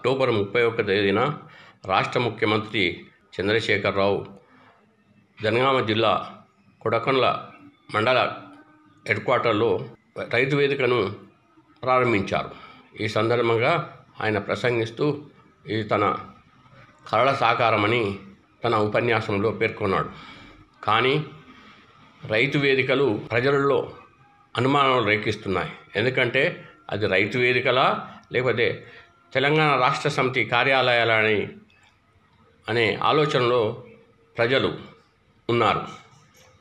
October ముప్పై ఒక తేదీన రాష్ట్ర ముఖ్యమంత్రి చంద్రశేఖరరావు జనగామ జిల్లా కొడకండ్ల మండల హెడ్ క్వార్టర్లో రైతు వేదికను ప్రారంభించారు ఈ సందర్భంగా ఆయన ప్రసంగిస్తూ ఇది తన కళల సాకారమని తన ఉపన్యాసంలో పేర్కొన్నాడు కానీ రైతు వేదికలు ప్రజలలో అనుమానాలు రేకిస్తున్నాయి ఎందుకంటే అది రైతు వేదికలా లేకపోతే తెలంగాణ రాష్ట్ర సమితి కార్యాలయాలని అనే ఆలోచనలో ప్రజలు ఉన్నారు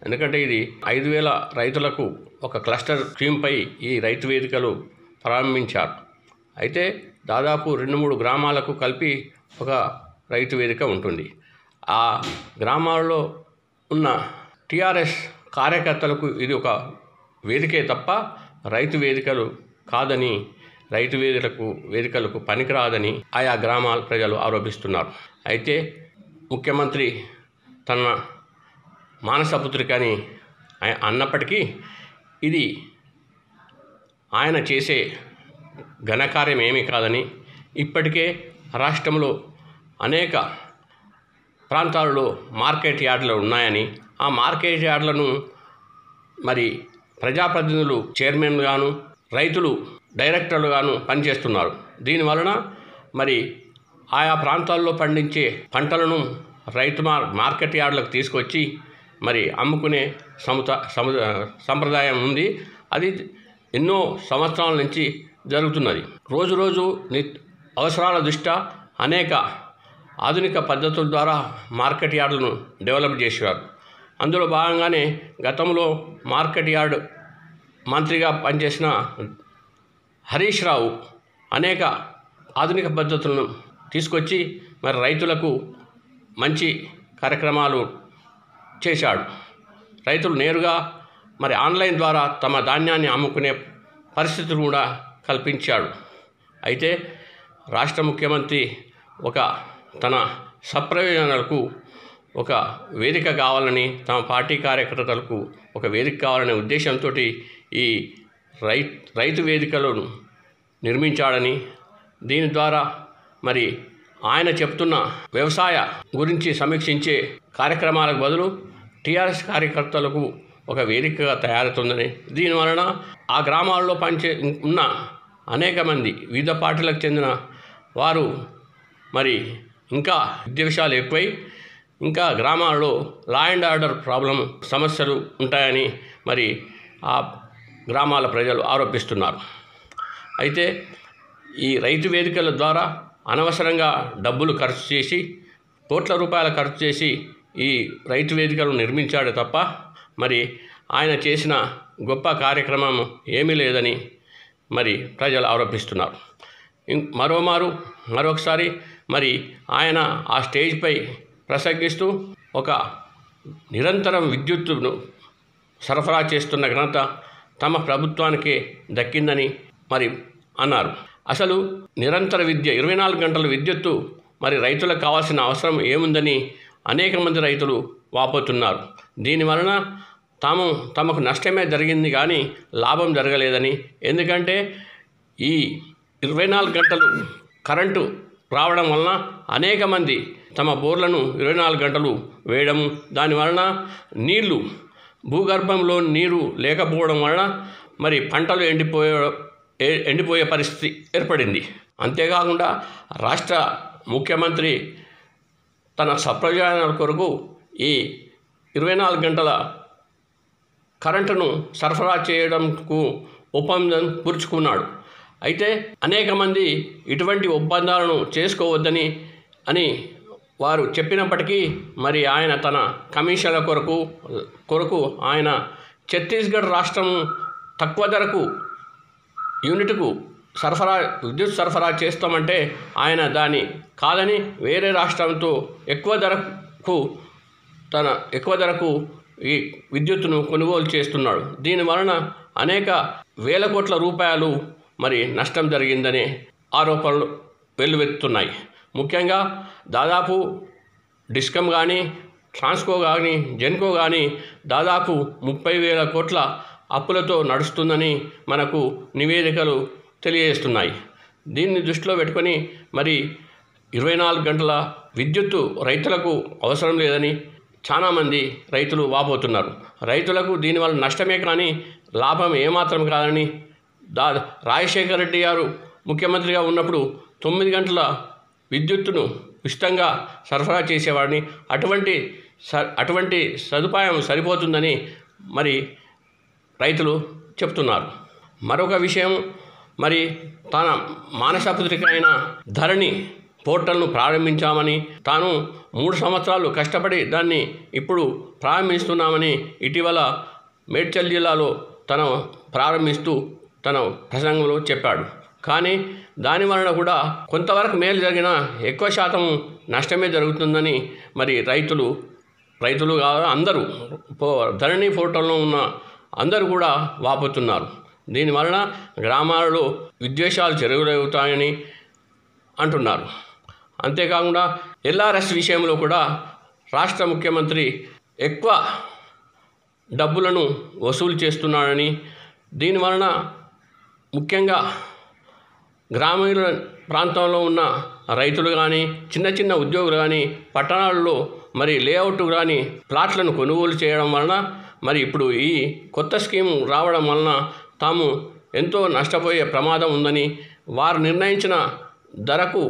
ఎందుకంటే ఇది ఐదు వేల రైతులకు ఒక క్లస్టర్ స్కీమ్పై ఈ రైతు వేదికలు ప్రారంభించారు అయితే దాదాపు రెండు మూడు గ్రామాలకు కలిపి ఒక రైతు వేదిక ఉంటుంది ఆ గ్రామాల్లో ఉన్న టీఆర్ఎస్ కార్యకర్తలకు ఇది ఒక వేదికే తప్ప రైతు వేదికలు కాదని రైతు వేదికలకు వేదికలకు పనికిరాదని ఆయా గ్రామాల ప్రజలు ఆరోపిస్తున్నారు అయితే ముఖ్యమంత్రి తన మానసపుత్రిక అని అన్నప్పటికీ ఇది ఆయన చేసే ఘనకార్యం ఏమీ కాదని ఇప్పటికే రాష్ట్రంలో అనేక ప్రాంతాలలో మార్కెట్ యార్డులు ఉన్నాయని ఆ మార్కెట్ యార్డులను మరి ప్రజాప్రతినిధులు చైర్మన్గాను రైతులు డైరెక్టర్లుగాను పనిచేస్తున్నారు దీనివలన మరి ఆయా ప్రాంతాల్లో పండించే పంటలను రైతు మార్ మార్కెట్ యార్డులకు తీసుకొచ్చి మరి అమ్ముకునే సముత సము సంప్రదాయం ఉంది అది ఎన్నో సంవత్సరాల నుంచి జరుగుతున్నది రోజు రోజు ని అవసరాల దృష్ట్యా అనేక ఆధునిక పద్ధతుల ద్వారా మార్కెట్ యార్డులను డెవలప్ చేసేవారు అందులో భాగంగానే గతంలో మార్కెట్ యార్డ్ మంత్రిగా పనిచేసిన హరీష్ రావు అనేక ఆధునిక పద్ధతులను తీసుకొచ్చి మరి రైతులకు మంచి కార్యక్రమాలు చేశాడు రైతులు నేరుగా మరి ఆన్లైన్ ద్వారా తమ ధాన్యాన్ని అమ్ముకునే పరిస్థితులు కూడా కల్పించాడు అయితే రాష్ట్ర ముఖ్యమంత్రి ఒక తన సప్రయోజనాలకు ఒక వేదిక కావాలని తమ పార్టీ కార్యకర్తలకు ఒక వేదిక కావాలనే ఉద్దేశంతో ఈ రై రైతు వేదికలను నిర్మించాడని దీని ద్వారా మరి ఆయన చెప్తున్న వ్యవసాయ గురించి సమీక్షించే కార్యక్రమాలకు బదులు టీఆర్ఎస్ కార్యకర్తలకు ఒక వేదికగా తయారవుతుందని దీనివలన ఆ గ్రామాల్లో పనిచే ఉన్న అనేక మంది వివిధ పార్టీలకు చెందిన వారు మరి ఇంకా విద్యవిషయాలు ఎక్కువై ఇంకా గ్రామాల్లో లా అండ్ ఆర్డర్ ప్రాబ్లం సమస్యలు ఉంటాయని మరి ఆ గ్రామాల ప్రజలు ఆరోపిస్తున్నారు అయితే ఈ రైతు వేదికల ద్వారా అనవసరంగా డబ్బులు ఖర్చు చేసి కోట్ల రూపాయలు ఖర్చు చేసి ఈ రైతు వేదికను నిర్మించాడు తప్ప మరి ఆయన చేసిన గొప్ప కార్యక్రమం ఏమీ లేదని మరి ప్రజలు ఆరోపిస్తున్నారు మరోమారు మరొకసారి మరి ఆయన ఆ స్టేజ్పై ప్రసంగిస్తూ ఒక నిరంతరం విద్యుత్తును సరఫరా చేస్తున్న ఘనత తమ ప్రభుత్వానికే దక్కిందని మరి అన్నారు అసలు నిరంతర విద్య ఇరవై నాలుగు గంటల విద్యుత్తు మరి రైతులకు కావాల్సిన అవసరం ఏముందని అనేక మంది రైతులు వాపోతున్నారు దీనివలన తాము తమకు నష్టమే జరిగింది కానీ లాభం జరగలేదని ఎందుకంటే ఈ ఇరవై నాలుగు గంటలు కరెంటు రావడం వలన అనేక మంది తమ బోర్లను ఇరవై నాలుగు గంటలు వేయడం దానివలన నీళ్లు భూగర్భంలో నీరు లేకపోవడం వలన మరి పంటలు ఎండిపోయే ఎండిపోయే పరిస్థితి ఏర్పడింది అంతేకాకుండా రాష్ట్ర ముఖ్యమంత్రి తన సప్రయోజనాల కొరకు ఈ ఇరవై నాలుగు గంటల కరెంటును సరఫరా చేయడంకు ఒప్పందం కూర్చుకున్నాడు అయితే అనేక మంది ఇటువంటి ఒప్పందాలను చేసుకోవద్దని అని వారు చెప్పినప్పటికీ మరి ఆయన తన కమిషన్ల కొరకు కొరకు ఆయన ఛత్తీస్గఢ్ రాష్ట్రం తక్కువ ధరకు యూనిట్కు సరఫరా విద్యుత్ సరఫరా చేస్తామంటే ఆయన దాని కాదని వేరే రాష్ట్రంతో ఎక్కువ ధరకు తన ఎక్కువ ధరకు ఈ విద్యుత్తును కొనుగోలు చేస్తున్నాడు దీని వలన అనేక వేల కోట్ల రూపాయలు మరి నష్టం జరిగిందనే ఆరోపణలు వెల్లువెత్తున్నాయి ముఖ్యంగా దాదాపు డిస్కమ్ కానీ ట్రాన్స్కో కానీ జెన్కో కానీ దాదాపు ముప్పై వేల కోట్ల అప్పులతో నడుస్తుందని మనకు నివేదికలు తెలియజేస్తున్నాయి దీన్ని దృష్టిలో పెట్టుకొని మరి ఇరవై నాలుగు గంటల విద్యుత్తు రైతులకు అవసరం లేదని చాలామంది రైతులు వాపోతున్నారు రైతులకు దీనివల్ల నష్టమే కానీ లాభం ఏమాత్రం కాదని దా రాజశేఖర రెడ్డి గారు ముఖ్యమంత్రిగా ఉన్నప్పుడు తొమ్మిది గంటల విద్యుత్తును ఉచితంగా సరఫరా చేసేవాడిని అటువంటి స అటువంటి సదుపాయం సరిపోతుందని మరి రైతులు చెప్తున్నారు మరొక విషయం మరి తన మానసపుత్రిక అయిన ధరణి పోర్టల్ను ప్రారంభించామని తాను మూడు సంవత్సరాలు కష్టపడి దాన్ని ఇప్పుడు ప్రారంభిస్తున్నామని ఇటీవల మేడ్చల్ జిల్లాలో తన ప్రారంభిస్తూ తన ప్రసంగంలో చెప్పాడు కానీ దాని వలన కూడా కొంతవరకు మేలు జరిగిన ఎక్కువ శాతం నష్టమే జరుగుతుందని మరి రైతులు రైతులు అందరూ ధరణి పోర్టల్లో ఉన్న అందరూ కూడా వాపుతున్నారు దీనివలన గ్రామాలలో విద్వేషాలు చెరువులవుతాయని అంటున్నారు అంతేకాకుండా ఎల్ఆర్ఎస్ విషయంలో కూడా రాష్ట్ర ముఖ్యమంత్రి ఎక్కువ డబ్బులను వసూలు చేస్తున్నాడని దీనివలన ముఖ్యంగా గ్రామీణ ప్రాంతంలో ఉన్న రైతులు కానీ చిన్న చిన్న ఉద్యోగులు కానీ పట్టణాల్లో మరి లేఅవుట్ కానీ ప్లాట్లను కొనుగోలు చేయడం వలన మరి ఇప్పుడు ఈ కొత్త స్కీమ్ రావడం వలన తాము ఎంతో నష్టపోయే ప్రమాదం ఉందని వారు నిర్ణయించిన ధరకు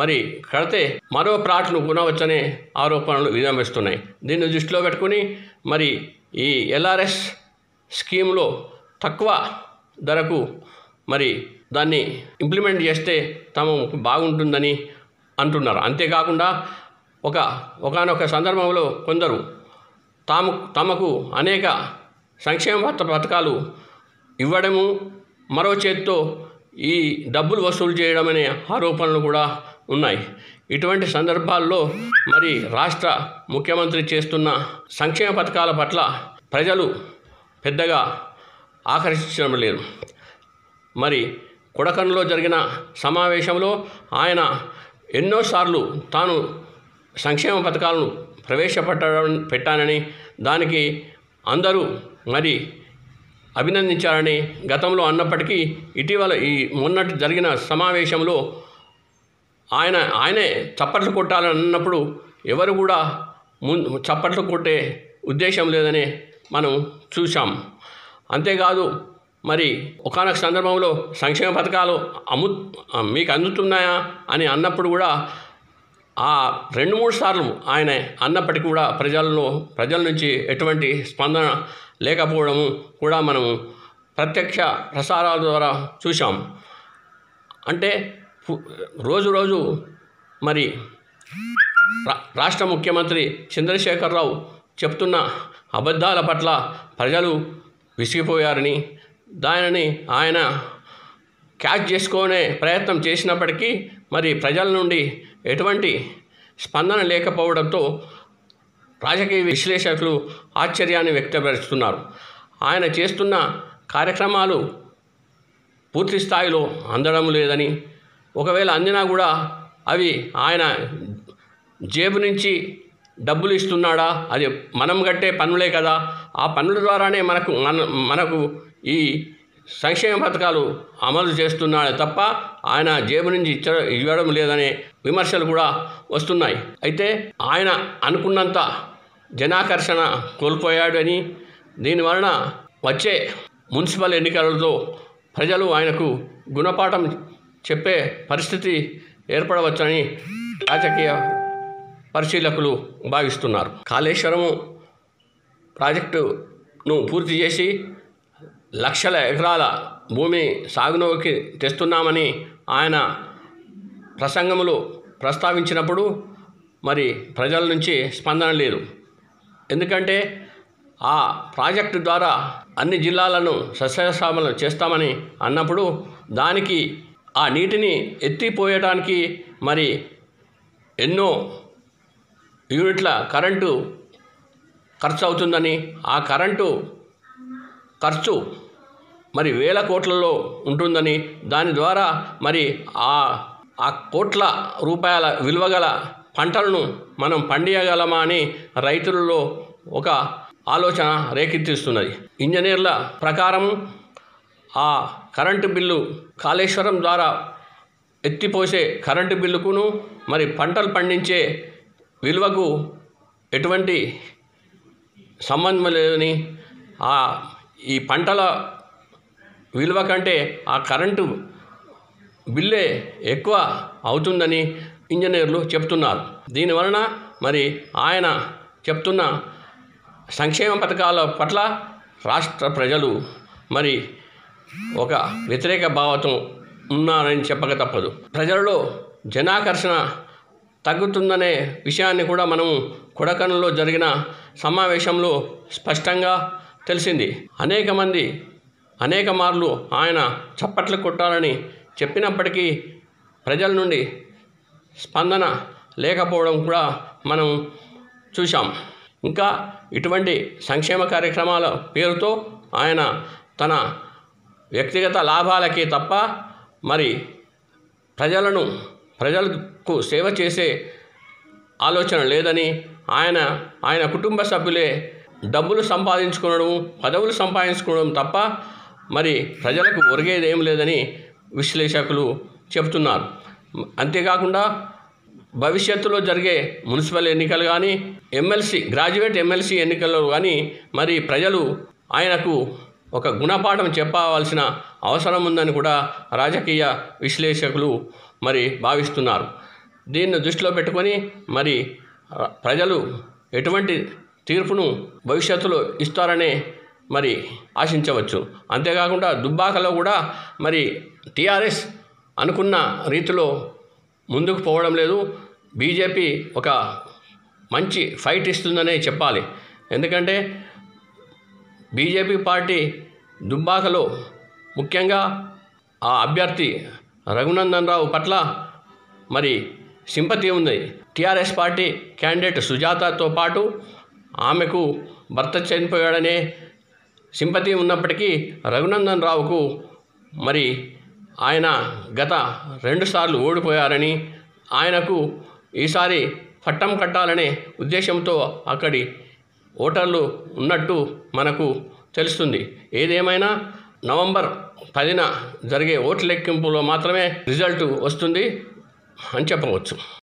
మరి కడితే మరో ప్లాట్ను కొనవచ్చనే ఆరోపణలు విజంభిస్తున్నాయి దీన్ని దృష్టిలో పెట్టుకుని మరి ఈ ఎల్ఆర్ఎస్ స్కీమ్లో తక్కువ ధరకు మరి దాన్ని ఇంప్లిమెంట్ చేస్తే తమ బాగుంటుందని అంటున్నారు అంతేకాకుండా ఒక ఒకనొక సందర్భంలో కొందరు తాము తమకు అనేక సంక్షేమ పథకాలు ఇవ్వడము మరో చేతితో ఈ డబ్బులు వసూలు చేయడం అనే ఆరోపణలు కూడా ఉన్నాయి ఇటువంటి సందర్భాల్లో మరి రాష్ట్ర ముఖ్యమంత్రి చేస్తున్న సంక్షేమ పథకాల పట్ల ప్రజలు పెద్దగా ఆకర్షించడం లేదు మరి కొడకన్లో జరిగిన సమావేశంలో ఆయన ఎన్నోసార్లు తాను సంక్షేమ పథకాలను ప్రవేశపెట్టడం పెట్టానని దానికి అందరూ మరి అభినందించారని గతంలో అన్నప్పటికీ ఇటీవల ఈ మొన్నటి జరిగిన సమావేశంలో ఆయన ఆయనే చప్పట్లు కొట్టాలని అన్నప్పుడు ఎవరు కూడా ముందు చప్పట్లు కొట్టే ఉద్దేశం లేదని మనం చూశాం అంతేకాదు మరి ఒకనొక సందర్భంలో సంక్షేమ పథకాలు అమ్ము మీకు అందుతున్నాయా అని అన్నప్పుడు కూడా ఆ రెండు మూడు సార్లు ఆయన అన్నప్పటికీ కూడా ప్రజల్లో ప్రజల నుంచి ఎటువంటి స్పందన లేకపోవడము కూడా మనము ప్రత్యక్ష ప్రసారాల ద్వారా చూసాం అంటే రోజు రోజు మరి రాష్ట్ర ముఖ్యమంత్రి చంద్రశేఖరరావు చెప్తున్న అబద్ధాల పట్ల ప్రజలు విసిగిపోయారని దానిని ఆయన క్యాచ్ చేసుకునే ప్రయత్నం చేసినప్పటికీ మరి ప్రజల నుండి ఎటువంటి స్పందన లేకపోవడంతో రాజకీయ విశ్లేషకులు ఆశ్చర్యాన్ని వ్యక్తపరుస్తున్నారు ఆయన చేస్తున్న కార్యక్రమాలు పూర్తి స్థాయిలో అందడం లేదని ఒకవేళ అందినా కూడా అవి ఆయన జేబు నుంచి డబ్బులు ఇస్తున్నాడా అది మనం కట్టే పన్నులే కదా ఆ పన్నుల ద్వారానే మనకు మన మనకు ఈ సంక్షేమ పథకాలు అమలు చేస్తున్నాడే తప్ప ఆయన జేబు నుంచి ఇచ్చ ఇవ్వడం లేదనే విమర్శలు కూడా వస్తున్నాయి అయితే ఆయన అనుకున్నంత జనాకర్షణ కోల్పోయాడని దీనివలన వచ్చే మున్సిపల్ ఎన్నికలతో ప్రజలు ఆయనకు గుణపాఠం చెప్పే పరిస్థితి ఏర్పడవచ్చని రాజకీయ పరిశీలకులు భావిస్తున్నారు కాళేశ్వరము ప్రాజెక్టును పూర్తి చేసి లక్షల ఎకరాల భూమిని సాగులోకి తెస్తున్నామని ఆయన ప్రసంగములు ప్రస్తావించినప్పుడు మరి ప్రజల నుంచి స్పందన లేదు ఎందుకంటే ఆ ప్రాజెక్టు ద్వారా అన్ని జిల్లాలను సస్యశ్యామలం చేస్తామని అన్నప్పుడు దానికి ఆ నీటిని ఎత్తిపోయటానికి మరి ఎన్నో యూనిట్ల కరెంటు ఖర్చు అవుతుందని ఆ కరెంటు ఖర్చు మరి వేల కోట్లలో ఉంటుందని దాని ద్వారా మరి ఆ ఆ కోట్ల రూపాయల విలువగల పంటలను మనం పండియగలమా అని రైతులలో ఒక ఆలోచన రేకెత్తిస్తున్నది ఇంజనీర్ల ప్రకారం ఆ కరెంటు బిల్లు కాళేశ్వరం ద్వారా ఎత్తిపోసే కరెంటు బిల్లుకును మరి పంటలు పండించే విలువకు ఎటువంటి సంబంధం లేదని ఆ ఈ పంటల విలువ కంటే ఆ కరెంటు బిల్లే ఎక్కువ అవుతుందని ఇంజనీర్లు చెప్తున్నారు దీనివలన మరి ఆయన చెప్తున్న సంక్షేమ పథకాల పట్ల రాష్ట్ర ప్రజలు మరి ఒక వ్యతిరేక భావతం ఉన్నారని చెప్పక తప్పదు ప్రజలలో జనాకర్షణ తగ్గుతుందనే విషయాన్ని కూడా మనము కొడకనలో జరిగిన సమావేశంలో స్పష్టంగా తెలిసింది అనేక మంది అనేక మార్లు ఆయన చప్పట్లు కొట్టాలని చెప్పినప్పటికీ ప్రజల నుండి స్పందన లేకపోవడం కూడా మనం చూశాం ఇంకా ఇటువంటి సంక్షేమ కార్యక్రమాల పేరుతో ఆయన తన వ్యక్తిగత లాభాలకి తప్ప మరి ప్రజలను ప్రజలకు సేవ చేసే ఆలోచన లేదని ఆయన ఆయన కుటుంబ సభ్యులే డబ్బులు సంపాదించుకోవడం పదవులు సంపాదించుకోవడం తప్ప మరి ప్రజలకు ఏం లేదని విశ్లేషకులు చెబుతున్నారు అంతేకాకుండా భవిష్యత్తులో జరిగే మున్సిపల్ ఎన్నికలు కానీ ఎమ్మెల్సీ గ్రాడ్యుయేట్ ఎమ్మెల్సీ ఎన్నికల్లో కానీ మరి ప్రజలు ఆయనకు ఒక గుణపాఠం చెప్పవలసిన అవసరం ఉందని కూడా రాజకీయ విశ్లేషకులు మరి భావిస్తున్నారు దీన్ని దృష్టిలో పెట్టుకొని మరి ప్రజలు ఎటువంటి తీర్పును భవిష్యత్తులో ఇస్తారనే మరి ఆశించవచ్చు అంతేకాకుండా దుబ్బాకలో కూడా మరి టీఆర్ఎస్ అనుకున్న రీతిలో ముందుకు పోవడం లేదు బీజేపీ ఒక మంచి ఫైట్ ఇస్తుందనే చెప్పాలి ఎందుకంటే బీజేపీ పార్టీ దుబ్బాకలో ముఖ్యంగా ఆ అభ్యర్థి రఘునందన్ రావు పట్ల మరి సింపతి ఉంది టీఆర్ఎస్ పార్టీ క్యాండిడేట్ సుజాతతో పాటు ఆమెకు భర్త చనిపోయాడనే సింపతి ఉన్నప్పటికీ రఘునందన్ రావుకు మరి ఆయన గత రెండుసార్లు ఓడిపోయారని ఆయనకు ఈసారి పట్టం కట్టాలనే ఉద్దేశంతో అక్కడి ఓటర్లు ఉన్నట్టు మనకు తెలుస్తుంది ఏదేమైనా నవంబర్ పదిన జరిగే ఓట్ల లెక్కింపులో మాత్రమే రిజల్ట్ వస్తుంది అని చెప్పవచ్చు